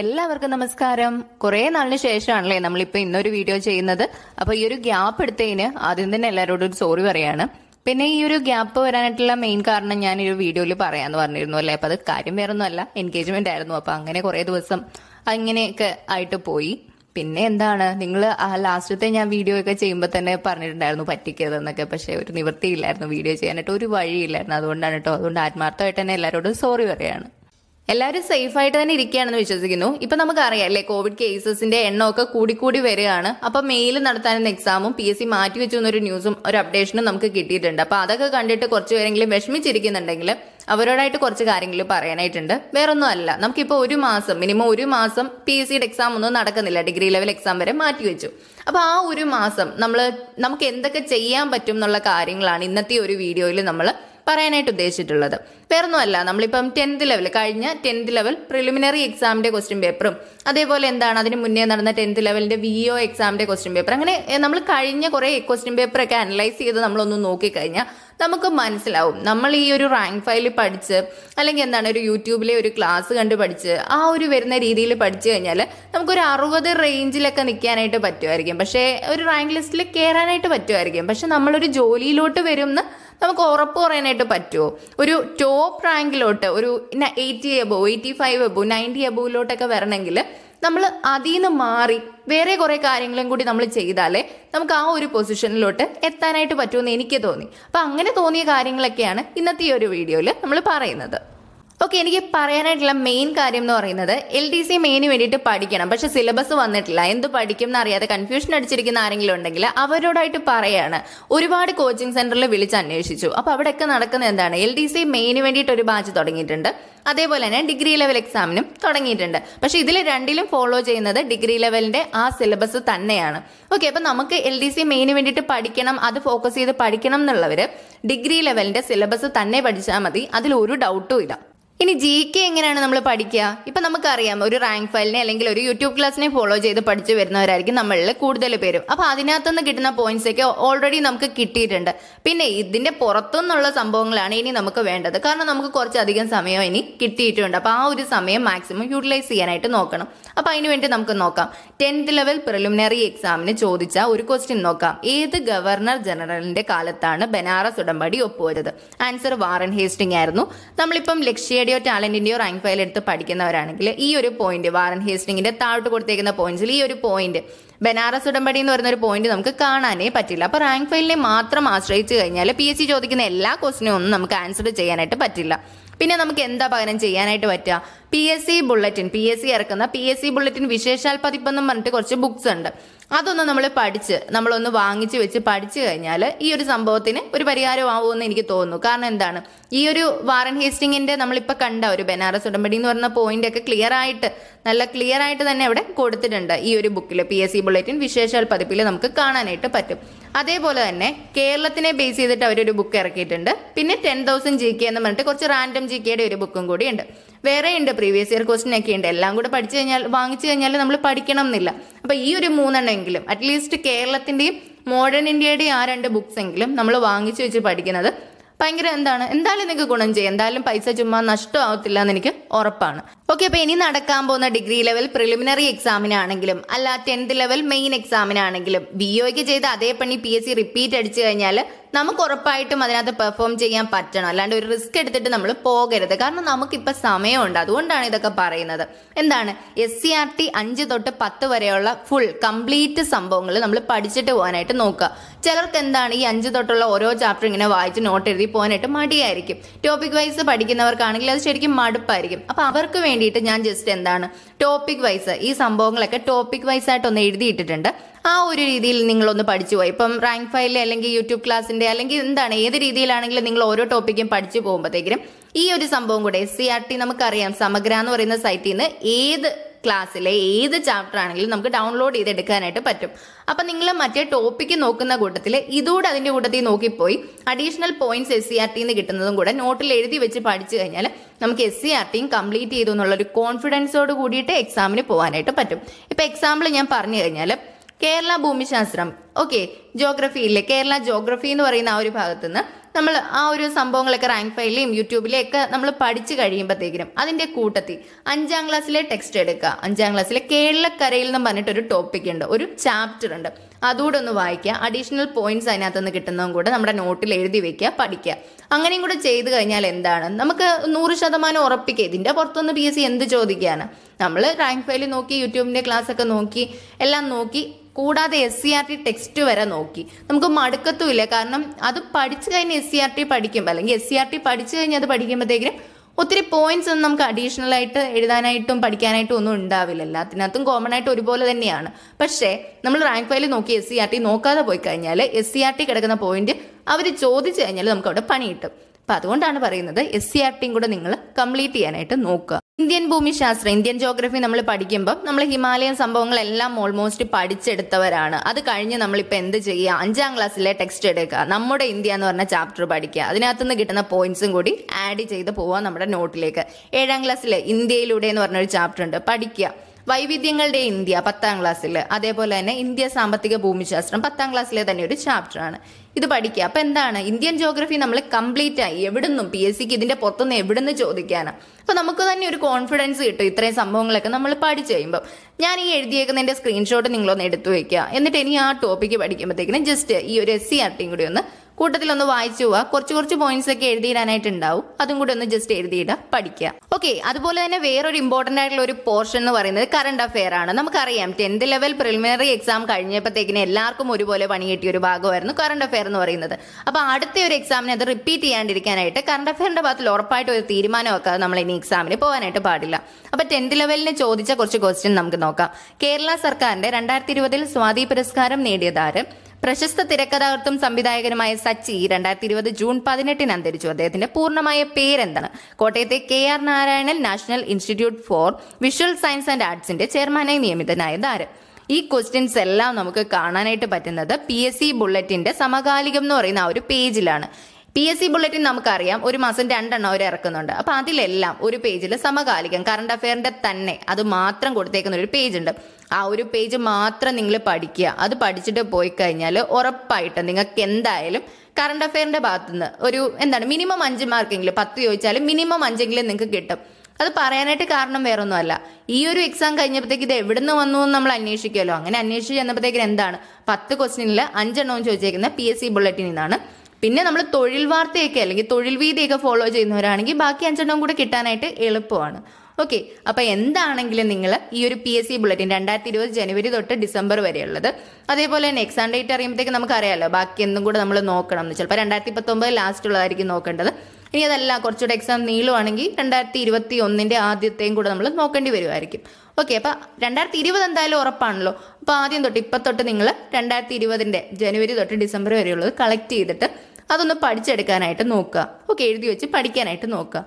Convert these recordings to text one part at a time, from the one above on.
എല്ലാവർക്കും നമസ്കാരം കുറെ നാളിന് ശേഷമാണല്ലേ നമ്മളിപ്പോ ഇന്നൊരു വീഡിയോ ചെയ്യുന്നത് അപ്പൊ ഈ ഒരു ഗ്യാപ്പ് എടുത്തതിന് ആദ്യം തന്നെ എല്ലാവരോടും ഒരു സോറി പറയാണ് പിന്നെ ഈ ഒരു ഗ്യാപ്പ് വരാനായിട്ടുള്ള മെയിൻ കാരണം ഞാൻ ഈ ഒരു വീഡിയോയിൽ പറയാന്ന് പറഞ്ഞിരുന്നു അല്ലേ അപ്പൊ അത് കാര്യം വേറെ ഒന്നുമല്ല എൻഗേജ്മെന്റ് ആയിരുന്നു അപ്പൊ അങ്ങനെ കുറെ ദിവസം അങ്ങനെയൊക്കെ ആയിട്ട് പോയി പിന്നെ എന്താണ് നിങ്ങൾ ആ ലാസ്റ്റത്തെ ഞാൻ വീഡിയോ ഒക്കെ ചെയ്യുമ്പോൾ തന്നെ പറഞ്ഞിട്ടുണ്ടായിരുന്നു പറ്റിക്കരുതെന്നൊക്കെ പക്ഷെ ഒരു നിവൃത്തിയില്ലായിരുന്നു വീഡിയോ ചെയ്യാനായിട്ട് ഒരു വഴിയില്ലായിരുന്നു അതുകൊണ്ടാണ് കേട്ടോ അതുകൊണ്ട് ആത്മാർത്ഥമായിട്ട് തന്നെ എല്ലാവരോടും സോറി പറയാണ് എല്ലാവരും സേഫായിട്ട് തന്നെ ഇരിക്കുകയാണെന്ന് വിശ്വസിക്കുന്നു ഇപ്പം നമുക്കറിയാം അല്ലെ കോവിഡ് കേസസിന്റെ എണ്ണമൊക്കെ കൂടിക്കൂടി വരികയാണ് അപ്പൊ മെയിൽ നടത്താനെന്ന എക്സാമും പി എസ് സി മാറ്റി വെച്ചു എന്നൊരു ന്യൂസും ഒരു അപ്ഡേഷനും നമുക്ക് കിട്ടിയിട്ടുണ്ട് അപ്പോൾ അതൊക്കെ കണ്ടിട്ട് കുറച്ച് പേരെങ്കിലും വിഷമിച്ചിരിക്കുന്നുണ്ടെങ്കിൽ അവരോടായിട്ട് കുറച്ച് കാര്യങ്ങൾ പറയാനായിട്ടുണ്ട് വേറൊന്നും അല്ല നമുക്കിപ്പോൾ ഒരു മാസം മിനിമം ഒരു മാസം പി എസ് സിയുടെ എക്സാം ഒന്നും നടക്കുന്നില്ല ഡിഗ്രി ലെവൽ എക്സാം വരെ മാറ്റി വെച്ചു അപ്പോൾ ആ ഒരു മാസം നമ്മൾ നമുക്ക് എന്തൊക്കെ ചെയ്യാൻ പറ്റും എന്നുള്ള കാര്യങ്ങളാണ് ഇന്നത്തെ ഒരു വീഡിയോയിൽ നമ്മൾ പറയാനായിട്ട് ഉദ്ദേശിച്ചിട്ടുള്ളത് അല്ല നമ്മളിപ്പം ടെൻത്ത് ലെവൽ കഴിഞ്ഞ ടെൻത്ത് ലെവൽ പ്രിലിമിനറി എക്സാമിന്റെ ക്വസ്റ്റ്യൻ പേപ്പറും അതേപോലെ എന്താണ് അതിന് മുന്നേ നടന്ന ടെൻത്ത് ലെവലിന്റെ വി ഒ എക്സാമിന്റെ ക്വസ്റ്റ്യൻ പേപ്പർ അങ്ങനെ നമ്മൾ കഴിഞ്ഞ കുറേ ക്വസ്റ്റ്യൻ പേപ്പറൊക്കെ അനലൈസ് ചെയ്ത് നമ്മളൊന്ന് നോക്കിക്കഴിഞ്ഞാൽ നമുക്ക് മനസ്സിലാവും നമ്മൾ ഈ ഒരു റാങ്ക് ഫയൽ പഠിച്ച് അല്ലെങ്കിൽ എന്താണ് ഒരു യൂട്യൂബിലെ ഒരു ക്ലാസ് കണ്ട് പഠിച്ച് ആ ഒരു വരുന്ന രീതിയിൽ പഠിച്ചു കഴിഞ്ഞാൽ നമുക്കൊരു അറുപത് റേഞ്ചിലൊക്കെ നിൽക്കാനായിട്ട് പറ്റുമായിരിക്കും പക്ഷേ ഒരു റാങ്ക് ലിസ്റ്റിൽ കയറാനായിട്ട് പറ്റുമായിരിക്കും പക്ഷെ നമ്മളൊരു ജോലിയിലോട്ട് വരുമെന്ന് നമുക്ക് ഉറപ്പ് പറയാനായിട്ട് പറ്റുമോ ഒരു ടോപ്പ് റാങ്കിലോട്ട് ഒരു eighty above eighty five above ninety എബോയിലോട്ടൊക്കെ വരണമെങ്കിൽ നമ്മൾ അതിൽ നിന്ന് മാറി വേറെ കുറേ കാര്യങ്ങളും കൂടി നമ്മൾ ചെയ്താലേ നമുക്ക് ആ ഒരു പൊസിഷനിലോട്ട് എത്താനായിട്ട് പറ്റുമെന്ന് എനിക്ക് തോന്നി അപ്പം അങ്ങനെ തോന്നിയ കാര്യങ്ങളൊക്കെയാണ് ഇന്നത്തെ ഈ ഒരു വീഡിയോയിൽ നമ്മൾ പറയുന്നത് ഓക്കെ എനിക്ക് പറയാനായിട്ടുള്ള മെയിൻ കാര്യം എന്ന് പറയുന്നത് എൽ ഡി സി മെയിന് വേണ്ടിയിട്ട് പഠിക്കണം പക്ഷെ സിലബസ് വന്നിട്ടില്ല എന്ത് പഠിക്കും എന്നറിയാതെ കൺഫ്യൂഷൻ അടിച്ചിരിക്കുന്ന ആരെങ്കിലും ഉണ്ടെങ്കിൽ അവരോടായിട്ട് പറയാണ് ഒരുപാട് കോച്ചിങ് സെന്ററിൽ വിളിച്ച് അന്വേഷിച്ചു അപ്പോൾ അവിടെയൊക്കെ നടക്കുന്നത് എന്താണ് എൽ ഡി സി മെയിന് വേണ്ടിയിട്ട് ഒരു ബാച്ച് തുടങ്ങിയിട്ടുണ്ട് അതേപോലെ തന്നെ ഡിഗ്രി ലെവൽ എക്സാമിനും തുടങ്ങിയിട്ടുണ്ട് പക്ഷെ ഇതിൽ രണ്ടിലും ഫോളോ ചെയ്യുന്നത് ഡിഗ്രി ലെവലിന്റെ ആ സിലബസ് തന്നെയാണ് ഓക്കെ അപ്പൊ നമുക്ക് എൽ ഡി സി മെയിന് വേണ്ടിയിട്ട് പഠിക്കണം അത് ഫോക്കസ് ചെയ്ത് പഠിക്കണം എന്നുള്ളവര് ഡിഗ്രി ലെവലിന്റെ സിലബസ് തന്നെ പഠിച്ചാൽ മതി അതിൽ ഒരു ഡൗട്ടും ഇല്ല ഇനി ജി കെ എങ്ങനെയാണ് നമ്മൾ പഠിക്കുക ഇപ്പം നമുക്കറിയാം ഒരു റാങ്ക് ഫയലിനെ അല്ലെങ്കിൽ ഒരു യൂട്യൂബ് ക്ലാസ്സിനെ ഫോളോ ചെയ്ത് പഠിച്ചു വരുന്നവരായിരിക്കും നമ്മളിൽ കൂടുതൽ പേരും അപ്പോൾ അതിനകത്തുനിന്ന് കിട്ടുന്ന പോയിന്റ്സ് ഒക്കെ ഓൾറെഡി നമുക്ക് കിട്ടിയിട്ടുണ്ട് പിന്നെ ഇതിൻ്റെ പുറത്തുനിന്നുള്ള സംഭവങ്ങളാണ് ഇനി നമുക്ക് വേണ്ടത് കാരണം നമുക്ക് കുറച്ചധികം സമയം ഇനി കിട്ടിയിട്ടുണ്ട് അപ്പോൾ ആ ഒരു സമയം മാക്സിമം യൂട്ടിലൈസ് ചെയ്യാനായിട്ട് നോക്കണം അപ്പോൾ അതിനുവേണ്ടി നമുക്ക് നോക്കാം ടെൻത്ത് ലെവൽ പ്രിലിമിനറി എക്സാമിന് ചോദിച്ച ഒരു ക്വസ്റ്റ്യൻ നോക്കാം ഏത് ഗവർണർ ജനറലിന്റെ കാലത്താണ് ബനാറസ് ഉടമ്പടി ഒപ്പുവരുത് ആൻസർ വാറൻ ഹേസ്റ്റിംഗ് ആയിരുന്നു നമ്മളിപ്പം ലക്ഷ്യ റേഡിയോ ടാലന്റിന്റെയോ റാങ്ക് ഫയൽ എടുത്ത് പഠിക്കുന്നവരാണെങ്കിൽ ഈ ഒരു പോയിന്റ് വാറൻ ഹേസ്റ്റിംഗിന്റെ താഴോട്ട് കൊടുത്തേക്കുന്ന പോയിന്റ്സിൽ ഈ ഒരു പോയിന്റ് ബനാറസ് ഉടമ്പടി എന്ന് പറയുന്ന ഒരു പോയിന്റ് നമുക്ക് കാണാനേ പറ്റില്ല അപ്പോൾ റാങ്ക് ഫയലിനെ മാത്രം ആശ്രയിച്ച് കഴിഞ്ഞാൽ പി എസ് സി ചോദിക്കുന്ന എല്ലാ ക്വസ്റ്റിനും ഒന്നും നമുക്ക് ആൻസർ ചെയ്യാനായിട്ട് പറ്റില്ല പിന്നെ നമുക്ക് എന്താ പകരം ചെയ്യാനായിട്ട് പറ്റുക P S C bulletin P S C ഇറക്കുന്ന പി എസ് സി ബുള്ളറ്റിൻ വിശേഷാൽ പതിപ്പെന്നും പറഞ്ഞിട്ട് കുറച്ച് ബുക്സ് ഉണ്ട് അതൊന്ന് നമ്മൾ പഠിച്ച് നമ്മളൊന്ന് വാങ്ങിച്ച് വെച്ച് പഠിച്ചു കഴിഞ്ഞാൽ ഈ ഒരു സംഭവത്തിന് ഒരു പരിഹാരമാവുമെന്ന് എനിക്ക് തോന്നുന്നു കാരണം എന്താണ് ഈ ഒരു വാറൻ ഹേസ്റ്റിങ്ങിന്റെ നമ്മളിപ്പോൾ കണ്ട ഒരു ബനാറസ് ഉടമ്പടി എന്ന് പറഞ്ഞ പോയിന്റ് ഒക്കെ ക്ലിയർ ആയിട്ട് നല്ല ക്ലിയർ ആയിട്ട് തന്നെ അവിടെ കൊടുത്തിട്ടുണ്ട് ഈ ഒരു ബുക്കിൽ പി എസ് സി ബുള്ളറ്റിൻ വിശേഷാൽ പതിപ്പിൽ നമുക്ക് കാണാനായിട്ട് പറ്റും അതേപോലെ തന്നെ കേരളത്തിനെ ബേസ് ചെയ്തിട്ട് അവരൊരു ബുക്ക് ഇറക്കിയിട്ടുണ്ട് പിന്നെ ടെൻ തൗസൻഡ് ജി കെ എന്ന് പറഞ്ഞിട്ട് കുറച്ച് റാൻഡം ജി കെയുടെ ഒരു ബുക്കും കൂടി ഉണ്ട് വേറെ ഉണ്ട് പ്രീവിയസ് ഇയർ ക്വസ്റ്റ്യൻ ഒക്കെ ഉണ്ട് എല്ലാം കൂടെ പഠിച്ചു കഴിഞ്ഞാൽ വാങ്ങിച്ചു കഴിഞ്ഞാൽ നമ്മൾ പഠിക്കണം എന്നില്ല അപ്പൊ ഈ ഒരു മൂന്നെണ്ണമെങ്കിലും അറ്റ്ലീസ്റ്റ് കേരളത്തിൻ്റെയും മോഡേൺ ഇന്ത്യയുടെയും ആ രണ്ട് ബുക്സ് എങ്കിലും നമ്മൾ വാങ്ങിച്ചു വെച്ച് പഠിക്കുന്നത് ഭയങ്കര എന്താണ് എന്തായാലും നിങ്ങൾക്ക് ഗുണം ചെയ്യും എന്തായാലും പൈസ ചുമ്മാ നഷ്ടമാവത്തില്ല എന്ന് എനിക്ക് ഉറപ്പാണ് ഓക്കെ അപ്പൊ ഇനി നടക്കാൻ പോകുന്ന ഡിഗ്രി ലെവൽ പ്രിലിമിനറി എക്സാമിനാണെങ്കിലും അല്ല ടെൻത്ത് ലെവൽ മെയിൻ എക്സാമിനാണെങ്കിലും ബി ഒക്ക് ചെയ്ത അതേ പണി പി എസ് സി റിപ്പീറ്റ് അടിച്ചു കഴിഞ്ഞാൽ നമുക്ക് ഉറപ്പായിട്ടും അതിനകത്ത് പെർഫോം ചെയ്യാൻ പറ്റണം അല്ലാണ്ട് ഒരു റിസ്ക് എടുത്തിട്ട് നമ്മൾ പോകരുത് കാരണം നമുക്കിപ്പോൾ സമയമുണ്ട് അതുകൊണ്ടാണ് ഇതൊക്കെ പറയുന്നത് എന്താണ് എസ് സി ആർ ടി അഞ്ച് തൊട്ട് പത്ത് വരെയുള്ള ഫുൾ കംപ്ലീറ്റ് സംഭവങ്ങൾ നമ്മൾ പഠിച്ചിട്ട് പോകാനായിട്ട് നോക്കുക ചിലർക്ക് എന്താണ് ഈ അഞ്ച് തൊട്ടുള്ള ഓരോ ചാപ്റ്റർ ഇങ്ങനെ വായിച്ച് നോട്ട് എഴുതി പോകാനായിട്ട് മടിയായിരിക്കും ടോപ്പിക് വൈസ് പഠിക്കുന്നവർക്കാണെങ്കിൽ അത് ശരിക്കും മടുപ്പായിരിക്കും അപ്പോൾ അവർക്ക് വേണ്ടിയിട്ട് ഞാൻ ജസ്റ്റ് എന്താണ് ടോപ്പിക് വൈസ് ഈ സംഭവങ്ങളൊക്കെ ടോപ്പിക് വൈസ് ആയിട്ട് ഒന്ന് എഴുതിയിട്ടിട്ടുണ്ട് ആ ഒരു രീതിയിൽ നിങ്ങളൊന്ന് പഠിച്ചു പോയി ഇപ്പം റാങ്ക് ഫയലിൽ അല്ലെങ്കിൽ യൂട്യൂബ് ക്ലാസ്സിന്റെ അല്ലെങ്കിൽ എന്താണ് ഏത് രീതിയിലാണെങ്കിലും നിങ്ങൾ ഓരോ ടോപ്പിക്കും പഠിച്ചു പോകുമ്പോഴത്തേക്കും ഈ ഒരു സംഭവം കൂടെ എസ് സി ആർ ടി നമുക്കറിയാം സമഗ്ര എന്ന് പറയുന്ന സൈറ്റിൽ നിന്ന് ഏത് ക്ലാസ്സിലെ ഏത് ചാപ്റ്റർ ആണെങ്കിലും നമുക്ക് ഡൗൺലോഡ് ചെയ്തെടുക്കാനായിട്ട് പറ്റും അപ്പം നിങ്ങൾ മറ്റേ ടോപ്പിക്ക് നോക്കുന്ന കൂട്ടത്തിൽ ഇതുകൂടെ അതിൻ്റെ കൂട്ടത്തിൽ നോക്കിപ്പോയി additional points S C R ടിന്ന് കിട്ടുന്നതും കൂടെ നോട്ടിൽ എഴുതി വെച്ച് പഠിച്ചു കഴിഞ്ഞാൽ നമുക്ക് എസ് സി ആർ ടിയും കംപ്ലീറ്റ് ചെയ്തു എന്നുള്ളൊരു കോൺഫിഡൻസോട് കൂടിയിട്ട് എക്സാമിന് പോകാനായിട്ട് പറ്റും ഇപ്പം എക്സാമ്പിൾ ഞാൻ പറഞ്ഞു കഴിഞ്ഞാൽ കേരള ഭൂമിശാസ്ത്രം ഓക്കെ ജോഗ്രഫി ഇല്ലേ കേരള ജോഗ്രഫി എന്ന് പറയുന്ന ആ ഒരു നിന്ന് നമ്മൾ ആ ഒരു സംഭവങ്ങളൊക്കെ റാങ്ക് ഫയലിലെയും യൂട്യൂബിലെയും ഒക്കെ നമ്മൾ പഠിച്ചു കഴിയുമ്പോഴത്തേക്കിനും അതിൻ്റെ കൂട്ടത്തിൽ അഞ്ചാം ക്ലാസ്സിലെ ടെക്സ്റ്റ് എടുക്കുക അഞ്ചാം ക്ലാസ്സിലെ കേരളക്കരയിൽ പറഞ്ഞിട്ട് പറഞ്ഞിട്ടൊരു ടോപ്പിക് ഉണ്ട് ഒരു ചാപ്റ്റർ ഉണ്ട് അതുകൂടെ ഒന്ന് വായിക്കുക അഡീഷണൽ പോയിന്റ്സ് അതിനകത്ത് നിന്ന് കിട്ടുന്നതും കൂടെ നമ്മുടെ നോട്ടിൽ എഴുതി വെക്കുക പഠിക്കുക അങ്ങനെയും കൂടെ ചെയ്തു കഴിഞ്ഞാൽ എന്താണ് നമുക്ക് നൂറ് ശതമാനം ഉറപ്പിക്കുക ഇതിൻ്റെ പുറത്തുനിന്ന് പി എസ് സി എന്ത് ചോദിക്കുകയാണ് നമ്മൾ റാങ്ക് ഫയൽ നോക്കി യൂട്യൂബിൻ്റെ ഒക്കെ നോക്കി എല്ലാം നോക്കി കൂടാതെ S C R T text വരെ നോക്കി നമുക്ക് മടുക്കത്തുമില്ല കാരണം അത് പഠിച്ചു കഴിഞ്ഞ് എസ് സി ആർ ടി പഠിക്കുമ്പോൾ അല്ലെങ്കിൽ എസ് സി ആർ ടി പഠിച്ചു കഴിഞ്ഞ് അത് പഠിക്കുമ്പോഴത്തേക്കും ഒത്തിരി പോയിന്റ്സ് ഒന്നും നമുക്ക് അഡീഷണൽ ആയിട്ട് എഴുതാനായിട്ടും പഠിക്കാനായിട്ടും ഒന്നും ഉണ്ടാവില്ല എല്ലാത്തിനകത്തും കോമൺ ആയിട്ട് ഒരുപോലെ തന്നെയാണ് പക്ഷേ നമ്മൾ റാങ്ക് ഫയൽ നോക്കി എസ് സി ആർ ടി നോക്കാതെ പോയി കഴിഞ്ഞാൽ എസ് സി ആർ ടി കിടക്കുന്ന പോയിന്റ് അവർ ചോദിച്ചു കഴിഞ്ഞാൽ നമുക്ക് അവിടെ പണി കിട്ടും അപ്പൊ അതുകൊണ്ടാണ് പറയുന്നത് എസ് സി ആർ ടിയും കൂടെ നിങ്ങൾ കംപ്ലീറ്റ് ചെയ്യാനായിട്ട് നോക്കുക ഇന്ത്യൻ ഭൂമിശാസ്ത്രം ഇന്ത്യൻ ജോഗ്രഫി നമ്മൾ പഠിക്കുമ്പോൾ നമ്മൾ ഹിമാലയൻ സംഭവങ്ങളെല്ലാം ഓൾമോസ്റ്റ് പഠിച്ചെടുത്തവരാണ് അത് കഴിഞ്ഞ് നമ്മളിപ്പോൾ എന്ത് ചെയ്യുക അഞ്ചാം ക്ലാസ്സിലെ ടെക്സ്റ്റ് എടുക്കുക നമ്മുടെ ഇന്ത്യ എന്ന് പറഞ്ഞ ചാപ്റ്റർ പഠിക്കുക അതിനകത്തു നിന്ന് കിട്ടുന്ന പോയിന്റ്സും കൂടി ആഡ് ചെയ്ത് പോവുക നമ്മുടെ നോട്ടിലേക്ക് ഏഴാം ക്ലാസ്സിലെ ഇന്ത്യയിലൂടെ എന്ന് പറഞ്ഞൊരു ചാപ്റ്റർ ഉണ്ട് പഠിക്കുക വൈവിധ്യങ്ങളുടെ ഇന്ത്യ പത്താം ക്ലാസ്സിൽ അതേപോലെ തന്നെ ഇന്ത്യ സാമ്പത്തിക ഭൂമിശാസ്ത്രം പത്താം ക്ലാസ്സിലെ തന്നെ ഒരു ചാപ്റ്റർ ആണ് ഇത് പഠിക്കുക അപ്പൊ എന്താണ് ഇന്ത്യൻ ജോഗ്രഫി നമ്മൾ കംപ്ലീറ്റ് ആയി എവിടുന്നും പി എസ് സിക്ക് ഇതിന്റെ പുറത്തുനിന്ന് എവിടുന്ന് ചോദിക്കാനാ അപ്പൊ നമുക്ക് തന്നെ ഒരു കോൺഫിഡൻസ് കിട്ടും ഇത്രയും സംഭവങ്ങളൊക്കെ നമ്മൾ പഠിച്ചു കഴിയുമ്പോൾ ഞാൻ ഈ എഴുതിയേക്കുന്നതിന്റെ സ്ക്രീൻഷോട്ട് നിങ്ങളൊന്ന് എടുത്തു വെക്കുക എന്നിട്ട് ഇനി ആ ടോപ്പിക്ക് പഠിക്കുമ്പോഴത്തേക്കിനും ജസ്റ്റ് ഈ ഒരു എസ് സി ആർട്ടിയും കൂടി ഒന്ന് കൂട്ടത്തിൽ ഒന്ന് വായിച്ചു പോവാ കുറച്ച് കുറച്ച് പോയിന്റ്സ് ഒക്കെ എഴുതിയിടാനായിട്ട് ഉണ്ടാവും അതും കൂടി ഒന്ന് ജസ്റ്റ് എഴുതിയിടുക പഠിക്കുക ഓക്കെ അതുപോലെ തന്നെ വേറൊരു ഇമ്പോർട്ടന്റ് ആയിട്ടുള്ള ഒരു പോർഷൻ എന്ന് പറയുന്നത് കറണ്ട് അഫെയർ ആണ് നമുക്കറിയാം ടെൻത്ത് ലെവൽ പ്രിലിമിനറി എക്സാം കഴിഞ്ഞപ്പോഴത്തേക്കിന് എല്ലാവർക്കും ഒരുപോലെ പണി കിട്ടിയ ഒരു ഭാഗമായിരുന്നു കറണ്ട് അഫെയർ എന്ന് പറയുന്നത് അപ്പോൾ അടുത്ത ഒരു എക്സാമിനെ അത് റിപ്പീറ്റ് ചെയ്യാണ്ടിരിക്കാനായിട്ട് കറണ്ട് അഫെയറിന്റെ ഭാഗത്തിൽ ഉറപ്പായിട്ട് ഒരു തീരുമാനം നമ്മൾ ഇനി എക്സാമിന് പോകാനായിട്ട് പാടില്ല അപ്പോൾ ടെൻത്ത് ലെവലിന് ചോദിച്ച കുറച്ച് ക്വസ്റ്റ്യൻ നമുക്ക് നോക്കാം കേരള സർക്കാരിന്റെ രണ്ടായിരത്തി ഇരുപതിൽ സ്വാതി പുരസ്കാരം നേടിയതാരം പ്രശസ്ത തിരക്കഥാകൃത്തും സംവിധായകനുമായ സച്ചി രണ്ടായിരത്തി ഇരുപത് ജൂൺ പതിനെട്ടിന് അന്തരിച്ചു അദ്ദേഹത്തിന്റെ പൂർണ്ണമായ പേരെന്താണ് കോട്ടയത്തെ K R Narayanan National Institute for Visual Science and ആർട്സിന്റെ ചെയർമാനായി നിയമിതനായത് ആര് ഈ ക്വസ്റ്റ്യൻസ് എല്ലാം നമുക്ക് കാണാനായിട്ട് പറ്റുന്നത് പി എസ് സി ബുള്ളറ്റിന്റെ സമകാലികം എന്ന് പറയുന്ന ആ ഒരു പേജിലാണ് പി എസ് സി ബുള്ളറ്റിൻ നമുക്കറിയാം ഒരു മാസം രണ്ടെണ്ണം അവർ ഇറക്കുന്നുണ്ട് അപ്പൊ അതിലെല്ലാം ഒരു പേജിൽ സമകാലികം കറണ്ട് അഫെയറിന്റെ തന്നെ അത് മാത്രം കൊടുത്തേക്കുന്ന ഒരു പേജ് ഉണ്ട് ആ ഒരു പേജ് മാത്രം നിങ്ങൾ പഠിക്കുക അത് പഠിച്ചിട്ട് പോയി കഴിഞ്ഞാൽ ഉറപ്പായിട്ട് നിങ്ങൾക്ക് എന്തായാലും കറണ്ട് അഫെയറിന്റെ ഭാഗത്തുനിന്ന് ഒരു എന്താണ് മിനിമം അഞ്ച് മാർക്കെങ്കിലും പത്ത് ചോദിച്ചാലും മിനിമം അഞ്ചെങ്കിലും നിങ്ങൾക്ക് കിട്ടും അത് പറയാനായിട്ട് കാരണം വേറെ ഒന്നുമല്ല ഈ ഒരു എക്സാം കഴിഞ്ഞപ്പോഴത്തേക്ക് ഇത് എവിടെ നിന്ന് വന്നു എന്ന് നമ്മൾ അന്വേഷിക്കുമല്ലോ അങ്ങനെ അന്വേഷിച്ച് ചെന്നപ്പോഴത്തേക്കിന് എന്താണ് പത്ത് ക്വസ്റ്റിനിൽ അഞ്ചെണ്ണവും ചോദിച്ചേക്കുന്നത് പി എസ് സി ബുള്ളറ്റിനിൽ നിന്നാണ് പിന്നെ നമ്മൾ തൊഴിൽ വാർത്തയൊക്കെ അല്ലെങ്കിൽ തൊഴിൽ വീതിയൊക്കെ ഫോളോ ചെയ്യുന്നവരാണെങ്കിൽ ബാക്കി അഞ്ചെണ്ണം കൂടെ കിട്ടാനായിട്ട് എളുപ്പമാണ് ഓക്കെ അപ്പോൾ എന്താണെങ്കിലും നിങ്ങൾ ഈ ഒരു പി എസ് സി ബുള്ളറ്റിൻ രണ്ടായിരത്തി ഇരുപത് ജനുവരി തൊട്ട് ഡിസംബർ വരെയുള്ളത് അതേപോലെ തന്നെ എക്സാം ഡേറ്റ് അറിയുമ്പോഴത്തേക്ക് നമുക്കറിയാമല്ലോ ബാക്കി എന്തും കൂടെ നമ്മൾ നോക്കണം എന്ന് ചിലപ്പോൾ രണ്ടായിരത്തി പത്തൊമ്പത് ലാസ്റ്റ് ഉള്ളതായിരിക്കും നോക്കേണ്ടത് ഇനി അതല്ല കുറച്ചുകൂടെ എക്സാം നീളുവാണെങ്കിൽ രണ്ടായിരത്തി ഇരുപത്തി ഒന്നിന്റെ ആദ്യത്തെയും കൂടെ നമ്മൾ നോക്കേണ്ടി വരുമായിരിക്കും ഓക്കെ അപ്പോൾ രണ്ടായിരത്തി ഇരുപത് എന്തായാലും ഉറപ്പാണല്ലോ അപ്പോൾ ആദ്യം തൊട്ട് ഇപ്പൊ തൊട്ട് നിങ്ങൾ രണ്ടായിരത്തി ഇരുപതിന്റെ ജനുവരി തൊട്ട് ഡിസംബർ വരെയുള്ളത് കളക്ട് ചെയ്തിട്ട് അതൊന്ന് പഠിച്ചെടുക്കാനായിട്ട് നോക്കുക ഓക്കെ എഴുതി വെച്ച് പഠിക്കാനായിട്ട് നോക്കുക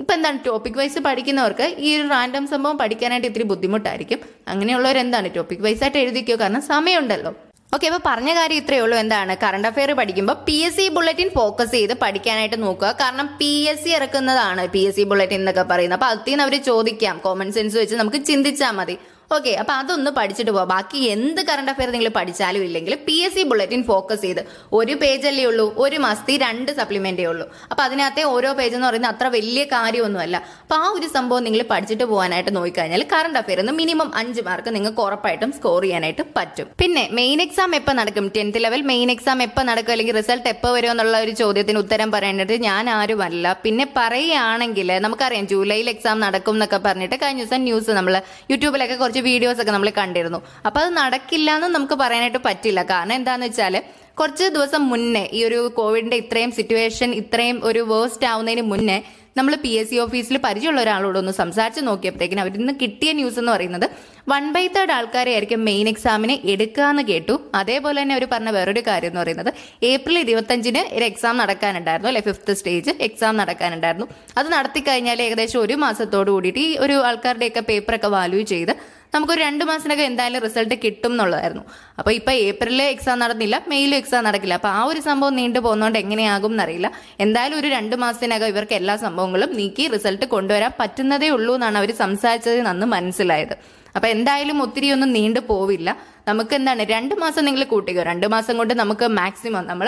ഇപ്പം എന്താണ് ടോപ്പിക് വൈസ് പഠിക്കുന്നവർക്ക് ഈ ഒരു റാൻഡം സംഭവം പഠിക്കാനായിട്ട് ഇത്തിരി ബുദ്ധിമുട്ടായിരിക്കും അങ്ങനെയുള്ളവർ എന്താണ് ടോപ്പിക് വൈസ് ആയിട്ട് എഴുതിക്കോ കാരണം സമയമുണ്ടല്ലോ ഓക്കെ അപ്പോൾ പറഞ്ഞ കാര്യം ഇത്രയേ ഉള്ളൂ എന്താണ് കറണ്ട് അഫയർ പഠിക്കുമ്പോൾ P S C bulletin focus ചെയ്ത് പഠിക്കാനായിട്ട് നോക്കുക കാരണം പി എസ് സി ഇറക്കുന്നതാണ് പി എസ് സി ബുള്ളറ്റിൻ എന്നൊക്കെ പറയുന്നത് അപ്പോൾ അതിൽ നിന്ന് അവർ ചോദിക്കാം കോമൺ സെൻസ് വെച്ച് നമുക്ക് ചിന്തിച്ചാൽ മതി ഓക്കെ അപ്പോൾ അതൊന്ന് പഠിച്ചിട്ട് പോവാം ബാക്കി എന്ത് കറണ്ട് അഫയർ നിങ്ങൾ പഠിച്ചാലും ഇല്ലെങ്കിൽ P S C bulletin focus ചെയ്ത് ഒരു പേജല്ലേ ഉള്ളൂ ഒരു മാസത്തിൽ രണ്ട് സപ്ലിമെന്റേ ഉള്ളൂ അപ്പോൾ അതിനകത്തെ ഓരോ പേജ് എന്ന് പറയുന്നത് അത്ര വലിയ കാര്യമൊന്നുമല്ല അപ്പോൾ ആ ഒരു സംഭവം നിങ്ങൾ പഠിച്ചിട്ട് പോകാനായിട്ട് നോക്കിക്കഴിഞ്ഞാൽ കറണ്ട് അഫയർ എന്ന് മിനിമം അഞ്ച് മാർക്ക് നിങ്ങൾക്ക് ഉറപ്പായിട്ടും സ്കോർ ചെയ്യാനായിട്ട് പറ്റും പിന്നെ മെയിൻ എക്സാം എപ്പോൾ നടക്കും ടെൻത്ത് ലെവൽ മെയിൻ എക്സാം എപ്പോൾ നടക്കും അല്ലെങ്കിൽ റിസൾട്ട് എപ്പോൾ വരും എന്നുള്ള ഒരു ചോദ്യത്തിന് ഉത്തരം പറയേണ്ടത് ഞാൻ ആരുമല്ല പിന്നെ പറയുകയാണെങ്കിൽ നമുക്കറിയാം ജൂലൈയിൽ എക്സാം നടക്കും എന്നൊക്കെ പറഞ്ഞിട്ട് കഴിഞ്ഞ ദിവസം ന്യൂസ് നമ്മൾ യൂട്യൂബിലൊക്കെ കുറച്ച് കുറച്ച് വീഡിയോസ് ഒക്കെ നമ്മൾ കണ്ടിരുന്നു അപ്പോൾ അത് നടക്കില്ല എന്ന് നമുക്ക് പറയാനായിട്ട് പറ്റില്ല കാരണം എന്താന്ന് വെച്ചാൽ കുറച്ച് ദിവസം മുന്നേ ഈ ഒരു കോവിഡിന്റെ ഇത്രയും സിറ്റുവേഷൻ ഇത്രയും ഒരു വേഴ്സ്റ്റ് ആവുന്നതിന് മുന്നേ നമ്മൾ പി എസ് സി ഓഫീസിൽ പരിചയമുള്ള ഒരാളോട് ഒന്ന് സംസാരിച്ച് നോക്കിയപ്പോഴത്തേക്കിനും അവരിൽ നിന്ന് കിട്ടിയ ന്യൂസ് എന്ന് പറയുന്നത് വൺ ബൈ തേർഡ് ആൾക്കാരെ ആയിരിക്കും മെയിൻ എക്സാമിന് എടുക്കുക എന്ന് കേട്ടു അതേപോലെ തന്നെ അവർ പറഞ്ഞ വേറൊരു കാര്യം എന്ന് പറയുന്നത് ഏപ്രിൽ ഇരുപത്തഞ്ചിന് ഒരു എക്സാം നടക്കാനുണ്ടായിരുന്നു അല്ലെ ഫിഫ്ത്ത് സ്റ്റേജ് എക്സാം നടക്കാനുണ്ടായിരുന്നു അത് നടത്തി കഴിഞ്ഞാൽ ഏകദേശം ഒരു മാസത്തോട് കൂടിയിട്ട് ഈ ഒരു ആൾക്കാരുടെയൊക്കെ പേപ്പറൊക്കെ വാല്യൂ ചെയ്ത് നമുക്കൊരു രണ്ട് മാസത്തിനൊക്കെ എന്തായാലും റിസൾട്ട് കിട്ടും എന്നുള്ളതായിരുന്നു അപ്പോൾ ഇപ്പോൾ ഏപ്രിലെ എക്സാം നടന്നില്ല മെയ്യിലും എക്സാം നടക്കില്ല അപ്പോൾ ആ ഒരു സംഭവം നീണ്ടു പോകുന്നതുകൊണ്ട് എങ്ങനെയാകും എന്നറിയില്ല എന്തായാലും ഒരു രണ്ട് മാസത്തിനകം ഇവർക്ക് എല്ലാ സംഭവങ്ങളും നീക്കി റിസൾട്ട് കൊണ്ടുവരാൻ പറ്റുന്നതേ ഉള്ളൂ എന്നാണ് അവർ സംസാരിച്ചത് നന്ന് മനസ്സിലായത് അപ്പോൾ എന്തായാലും ഒത്തിരി ഒന്നും നീണ്ടു പോവില്ല നമുക്ക് എന്താണ് രണ്ട് മാസം നിങ്ങൾ കൂട്ടിക്കോ രണ്ട് മാസം കൊണ്ട് നമുക്ക് മാക്സിമം നമ്മൾ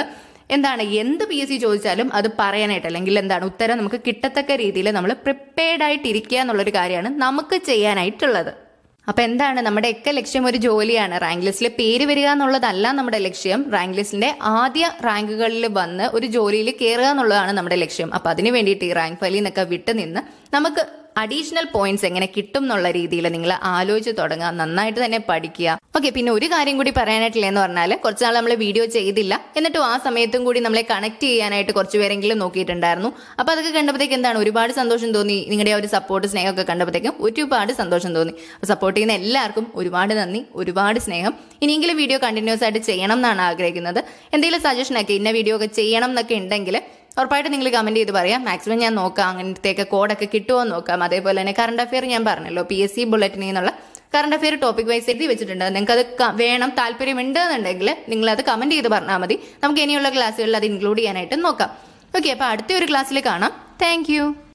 എന്താണ് എന്ത് പി എസ് സി ചോദിച്ചാലും അത് പറയാനായിട്ട് അല്ലെങ്കിൽ എന്താണ് ഉത്തരം നമുക്ക് കിട്ടത്തക്ക രീതിയിൽ നമ്മൾ പ്രിപ്പയർഡ് ആയിട്ടിരിക്കുക എന്നുള്ളൊരു കാര്യമാണ് നമുക്ക് ചെയ്യാനായിട്ടുള്ളത് അപ്പോൾ എന്താണ് നമ്മുടെയൊക്കെ ലക്ഷ്യം ഒരു ജോലിയാണ് റാങ്ക് ലിസ്റ്റിൽ പേര് വരിക എന്നുള്ളതല്ല നമ്മുടെ ലക്ഷ്യം റാങ്ക് ലിസ്റ്റിന്റെ ആദ്യ റാങ്കുകളിൽ വന്ന് ഒരു ജോലിയിൽ കയറുക എന്നുള്ളതാണ് നമ്മുടെ ലക്ഷ്യം അപ്പോൾ അതിനു വേണ്ടിയിട്ട് ഈ റാങ്ക് ഫലിന്നൊക്കെ നിന്നൊക്കെ വിട്ട് നിന്ന് നമുക്ക് അഡീഷണൽ പോയിന്റ്സ് എങ്ങനെ കിട്ടും എന്നുള്ള രീതിയിൽ നിങ്ങൾ ആലോചിച്ച് തുടങ്ങുക നന്നായിട്ട് തന്നെ പഠിക്കുക ഓക്കെ പിന്നെ ഒരു കാര്യം കൂടി പറയാനായിട്ടില്ല എന്ന് പറഞ്ഞാൽ കുറച്ച് നാൾ നമ്മൾ വീഡിയോ ചെയ്തില്ല എന്നിട്ടും ആ സമയത്തും കൂടി നമ്മളെ കണക്ട് ചെയ്യാനായിട്ട് കുറച്ച് പേരെങ്കിലും നോക്കിയിട്ടുണ്ടായിരുന്നു അപ്പോൾ അതൊക്കെ കണ്ടപ്പോഴത്തേക്ക് എന്താണ് ഒരുപാട് സന്തോഷം തോന്നി നിങ്ങളുടെ ആ ഒരു സപ്പോർട്ട് സ്നേഹമൊക്കെ കണ്ടപ്പോഴത്തേക്കും ഒരുപാട് സന്തോഷം തോന്നി സപ്പോർട്ട് ചെയ്യുന്ന എല്ലാവർക്കും ഒരുപാട് നന്ദി ഒരുപാട് സ്നേഹം ഇനിയെങ്കിലും വീഡിയോ കണ്ടിന്യൂസ് ആയിട്ട് ചെയ്യണം എന്നാണ് ആഗ്രഹിക്കുന്നത് എന്തെങ്കിലും സജഷനൊക്കെ ഇന്ന വീഡിയോ ഒക്കെ ചെയ്യണം എന്നൊക്കെ ഉണ്ടെങ്കിൽ ഉറപ്പായിട്ട് നിങ്ങൾ കമൻറ്റ് ചെയ്ത് പറയാം മാക്സിമം ഞാൻ നോക്കാം അങ്ങനത്തേക്ക് കോഡൊക്കെ കിട്ടുമോ നോക്കാം അതേപോലെ തന്നെ കറണ്ട് അഫെയർ ഞാൻ പറഞ്ഞല്ലോ പി എസ് സി ബുള്ളറ്റിനിൽ നിന്നുള്ള കറണ്ട് അഫെയർ ടോപ്പിക് വൈസ് എഴുതി വെച്ചിട്ടുണ്ട് നിങ്ങൾക്ക് അത് വേണം താല്പര്യമുണ്ട് എന്നുണ്ടെങ്കിൽ നിങ്ങൾ അത് കമൻറ്റ് ചെയ്ത് പറഞ്ഞാൽ മതി നമുക്ക് ഇനിയുള്ള ക്ലാസ്സുകളിൽ അത് ഇൻക്ലൂഡ് ചെയ്യാനായിട്ട് നോക്കാം ഓക്കെ അപ്പോൾ അടുത്ത ഒരു ക്ലാസ്സിൽ കാണാം താങ്ക്